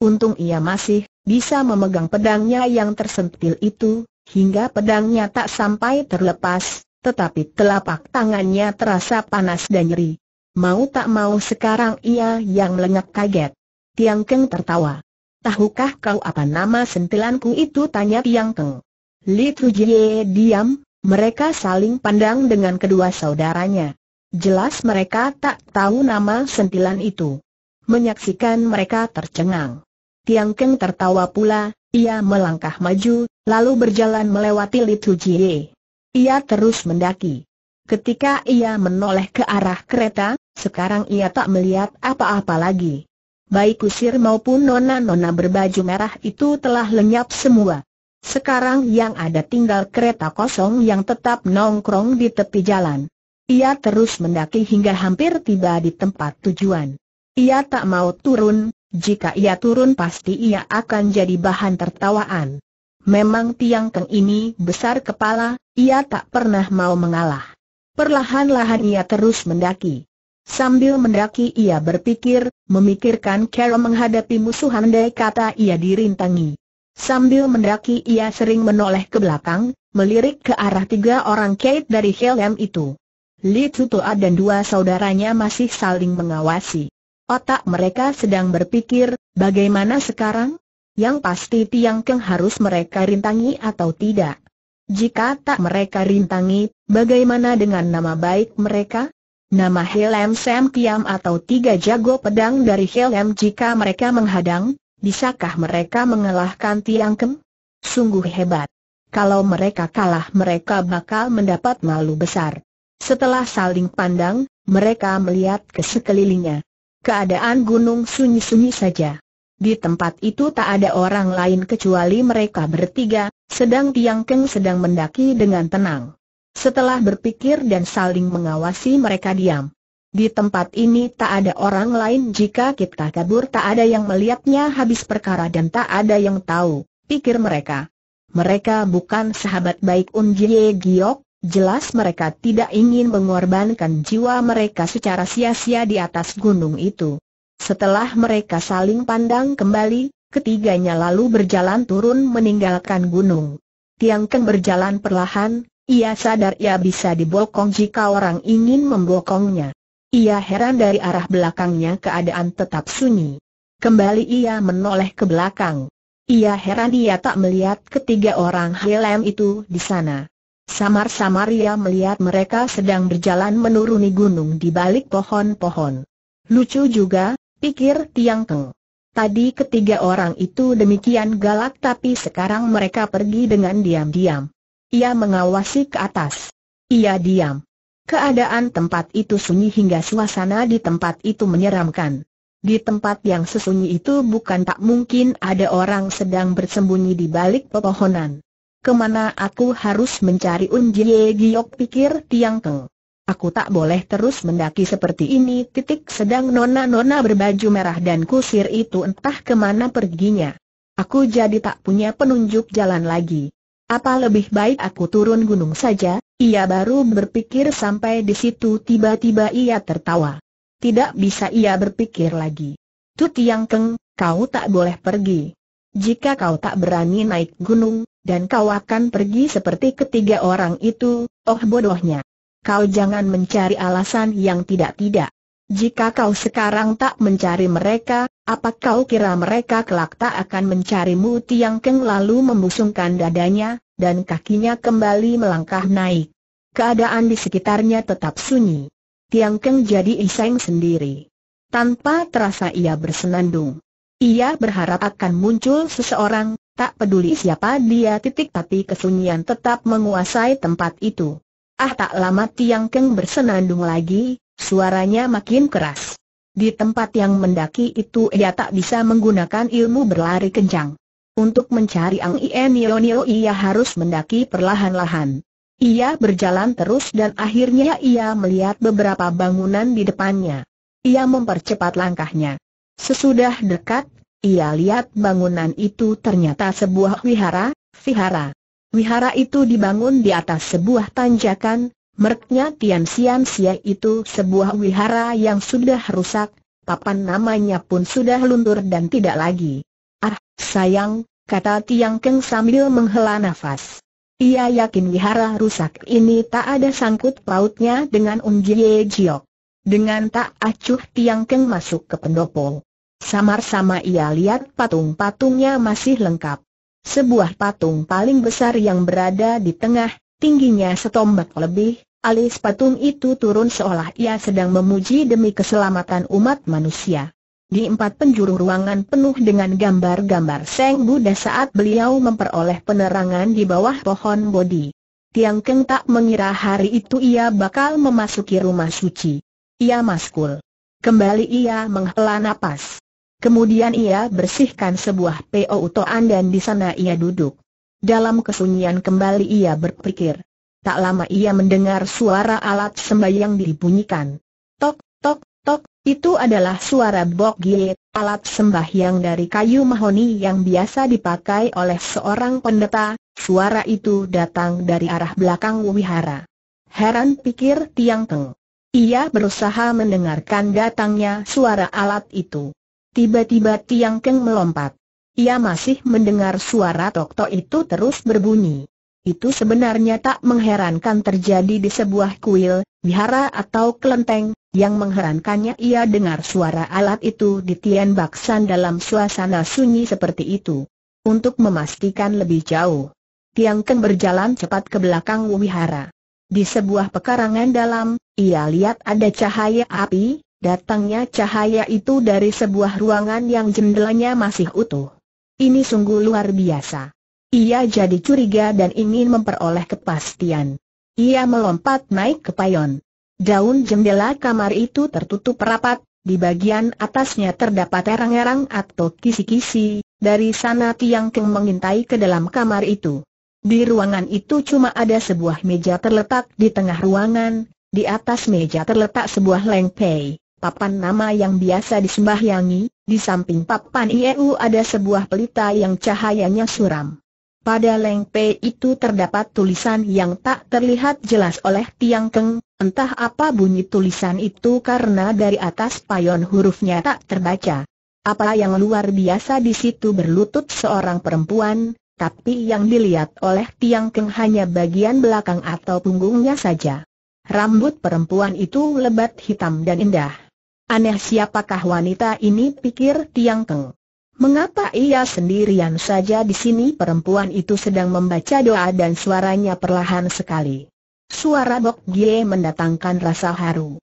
Untung ia masih bisa memegang pedangnya yang tersentil itu, hingga pedangnya tak sampai terlepas, tetapi telapak tangannya terasa panas dan nyeri. Mau tak mau sekarang ia yang lenyap kaget. Tiang Keng tertawa. Tahukah kau apa nama sentilanku itu? Tanya Tiang Keng. Li Trujie diam, mereka saling pandang dengan kedua saudaranya. Jelas mereka tak tahu nama sentilan itu. Menyaksikan mereka tercengang. Tiang Keng tertawa pula, ia melangkah maju, lalu berjalan melewati Li Jie. Ia terus mendaki. Ketika ia menoleh ke arah kereta, sekarang ia tak melihat apa-apa lagi. Baik kusir maupun nona-nona berbaju merah itu telah lenyap semua. Sekarang yang ada tinggal kereta kosong yang tetap nongkrong di tepi jalan. Ia terus mendaki hingga hampir tiba di tempat tujuan. Ia tak mau turun, jika ia turun pasti ia akan jadi bahan tertawaan. Memang Tiang teng ini besar kepala, ia tak pernah mau mengalah. Perlahan-lahan ia terus mendaki. Sambil mendaki ia berpikir, memikirkan cara menghadapi musuh andai kata ia dirintangi. Sambil mendaki ia sering menoleh ke belakang, melirik ke arah tiga orang Kate dari Helm itu. Li Tutoa dan dua saudaranya masih saling mengawasi. Otak mereka sedang berpikir, bagaimana sekarang? Yang pasti Tiang Keng harus mereka rintangi atau tidak. Jika tak mereka rintangi, bagaimana dengan nama baik mereka? Nama Helm Sam Kiam atau tiga jago pedang dari Helm jika mereka menghadang, bisakah mereka mengalahkan Tiang Keng? Sungguh hebat. Kalau mereka kalah mereka bakal mendapat malu besar. Setelah saling pandang, mereka melihat ke sekelilingnya. Keadaan gunung sunyi-sunyi saja. Di tempat itu tak ada orang lain kecuali mereka bertiga, sedang Tiang Keng sedang mendaki dengan tenang. Setelah berpikir dan saling mengawasi mereka diam. Di tempat ini tak ada orang lain jika kita kabur tak ada yang melihatnya habis perkara dan tak ada yang tahu, pikir mereka. Mereka bukan sahabat baik Unjie Jie Giok, Jelas mereka tidak ingin mengorbankan jiwa mereka secara sia-sia di atas gunung itu. Setelah mereka saling pandang kembali, ketiganya lalu berjalan turun meninggalkan gunung. Tiang Keng berjalan perlahan, ia sadar ia bisa dibokong jika orang ingin membokongnya. Ia heran dari arah belakangnya keadaan tetap sunyi. Kembali ia menoleh ke belakang. Ia heran ia tak melihat ketiga orang helm itu di sana. Samar-samar ia melihat mereka sedang berjalan menuruni gunung di balik pohon-pohon. Lucu juga, pikir Tiang Keng. Tadi ketiga orang itu demikian galak tapi sekarang mereka pergi dengan diam-diam. Ia mengawasi ke atas. Ia diam. Keadaan tempat itu sunyi hingga suasana di tempat itu menyeramkan. Di tempat yang sesunyi itu bukan tak mungkin ada orang sedang bersembunyi di balik pepohonan kemana aku harus mencari Jie Giok pikir Tiang Keng. Aku tak boleh terus mendaki seperti ini titik sedang nona-nona berbaju merah dan kusir itu entah kemana perginya. Aku jadi tak punya penunjuk jalan lagi. Apa lebih baik aku turun gunung saja? Ia baru berpikir sampai di situ tiba-tiba ia tertawa. Tidak bisa ia berpikir lagi. Tu Tiang Keng, kau tak boleh pergi. Jika kau tak berani naik gunung, dan kau akan pergi seperti ketiga orang itu, oh bodohnya. Kau jangan mencari alasan yang tidak-tidak. Jika kau sekarang tak mencari mereka, apa kau kira mereka kelak tak akan mencarimu Tiang Keng lalu membusungkan dadanya, dan kakinya kembali melangkah naik. Keadaan di sekitarnya tetap sunyi. Tiang Keng jadi iseng sendiri. Tanpa terasa ia bersenandung. Ia berharap akan muncul seseorang, tak peduli siapa dia titik tapi kesunyian tetap menguasai tempat itu. Ah tak lama Tiang Keng bersenandung lagi, suaranya makin keras. Di tempat yang mendaki itu ia tak bisa menggunakan ilmu berlari kencang. Untuk mencari Ang Ie Nio Nio ia harus mendaki perlahan-lahan. Ia berjalan terus dan akhirnya ia melihat beberapa bangunan di depannya. Ia mempercepat langkahnya. Sesudah dekat, ia lihat bangunan itu ternyata sebuah wihara, vihara. Wihara itu dibangun di atas sebuah tanjakan, merknya Tian Sian Sia itu sebuah wihara yang sudah rusak, papan namanya pun sudah luntur dan tidak lagi. Ah, sayang, kata Tiang Keng sambil menghela nafas. Ia yakin wihara rusak ini tak ada sangkut pautnya dengan Unjie Jiok. Dengan tak acuh Tiang Keng masuk ke pendopo. Samar-sama ia lihat patung-patungnya masih lengkap. Sebuah patung paling besar yang berada di tengah, tingginya setombak lebih, alis patung itu turun seolah ia sedang memuji demi keselamatan umat manusia. Di empat penjuru ruangan penuh dengan gambar-gambar Seng Buddha saat beliau memperoleh penerangan di bawah pohon Bodhi. Tiang Keng tak mengira hari itu ia bakal memasuki rumah suci. Ia maskul. Kembali ia menghela napas. Kemudian ia bersihkan sebuah PO utoan dan di sana ia duduk. Dalam kesunyian kembali ia berpikir. Tak lama ia mendengar suara alat sembahyang dibunyikan. Tok, tok, tok, itu adalah suara bok giet, alat sembahyang dari kayu mahoni yang biasa dipakai oleh seorang pendeta, suara itu datang dari arah belakang wihara. Heran pikir Tiang Teng. Ia berusaha mendengarkan datangnya suara alat itu. Tiba-tiba Tiang Keng melompat. Ia masih mendengar suara tok itu terus berbunyi. Itu sebenarnya tak mengherankan terjadi di sebuah kuil, wihara atau kelenteng, yang mengherankannya ia dengar suara alat itu di Tian Baksan dalam suasana sunyi seperti itu. Untuk memastikan lebih jauh, Tiang Keng berjalan cepat ke belakang wihara. Di sebuah pekarangan dalam, ia lihat ada cahaya api, Datangnya cahaya itu dari sebuah ruangan yang jendelanya masih utuh. Ini sungguh luar biasa. Ia jadi curiga dan ingin memperoleh kepastian. Ia melompat naik ke payon. Daun jendela kamar itu tertutup rapat, di bagian atasnya terdapat erang-erang atau kisi-kisi, dari sana Tiang Keng mengintai ke dalam kamar itu. Di ruangan itu cuma ada sebuah meja terletak di tengah ruangan, di atas meja terletak sebuah lengpei papan nama yang biasa disembahyangi, di samping papan IEU ada sebuah pelita yang cahayanya suram. Pada lengpe itu terdapat tulisan yang tak terlihat jelas oleh Tiang Keng, entah apa bunyi tulisan itu karena dari atas payon hurufnya tak terbaca. Apa yang luar biasa di situ berlutut seorang perempuan, tapi yang dilihat oleh Tiang Keng hanya bagian belakang atau punggungnya saja. Rambut perempuan itu lebat hitam dan indah. Aneh siapakah wanita ini pikir Tiang Keng. Mengapa ia sendirian saja di sini perempuan itu sedang membaca doa dan suaranya perlahan sekali. Suara Bok Gie mendatangkan rasa haru.